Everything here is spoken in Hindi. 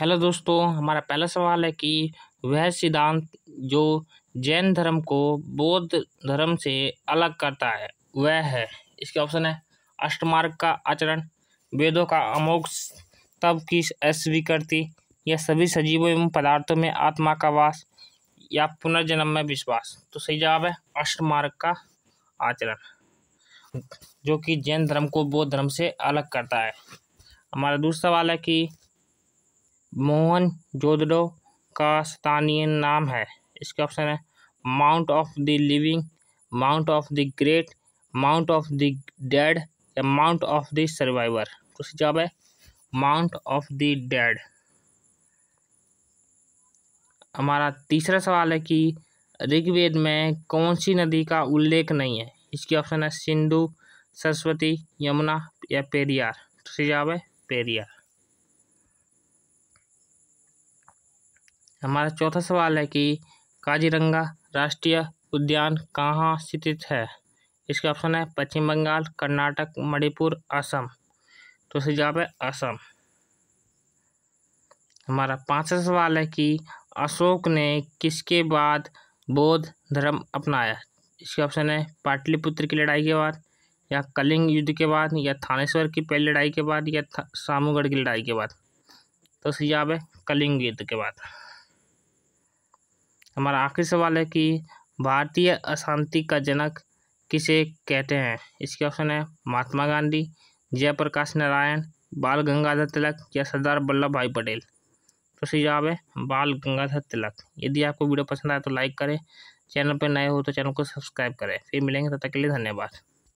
हेलो दोस्तों हमारा पहला सवाल है कि वह सिद्धांत जो जैन धर्म को बौद्ध धर्म से अलग करता है वह है इसके ऑप्शन है अष्टमार्ग का आचरण वेदों का अमोक्ष तब की अस्वीकृति या सभी सजीवों एवं पदार्थों में आत्मा का वास या पुनर्जन्म में विश्वास तो सही जवाब है अष्टमार्ग का आचरण जो कि जैन धर्म को बौद्ध धर्म से अलग करता है हमारा दूसरा सवाल है कि मोहन जोदड़ो का स्थानीय नाम है इसका ऑप्शन है mount of the living mount of the great mount of the dead या माउंट ऑफ द सर्वाइवर तो जवाब है माउंट ऑफ द डेड हमारा तीसरा सवाल है कि ऋग्वेद में कौन सी नदी का उल्लेख नहीं है इसके ऑप्शन है सिंधु सरस्वती यमुना या पेरियार तो जवाब है पेरियार हमारा चौथा सवाल है कि काजीरंगा राष्ट्रीय उद्यान कहाँ स्थित है इसका ऑप्शन है पश्चिम बंगाल कर्नाटक मणिपुर असम तो सही जवाब है असम हमारा पांचवा सवाल है कि अशोक ने किसके बाद बौद्ध धर्म अपनाया इसके ऑप्शन है पाटलिपुत्र की लड़ाई के बाद या कलिंग युद्ध के बाद या थानेश्वर की पहली लड़ाई के बाद या सामूगढ़ की लड़ाई के बाद तो सही जवाब है कलिंग युद्ध के बाद हमारा आखिरी सवाल है कि भारतीय अशांति का जनक किसे कहते हैं इसके ऑप्शन है महात्मा गांधी जयप्रकाश नारायण बाल गंगाधर तिलक या सरदार वल्लभ भाई पटेल तो सही जवाब है बाल गंगाधर तिलक यदि आपको वीडियो पसंद आए तो लाइक करें चैनल पर नए हो तो चैनल को सब्सक्राइब करें फिर मिलेंगे तब तक के लिए धन्यवाद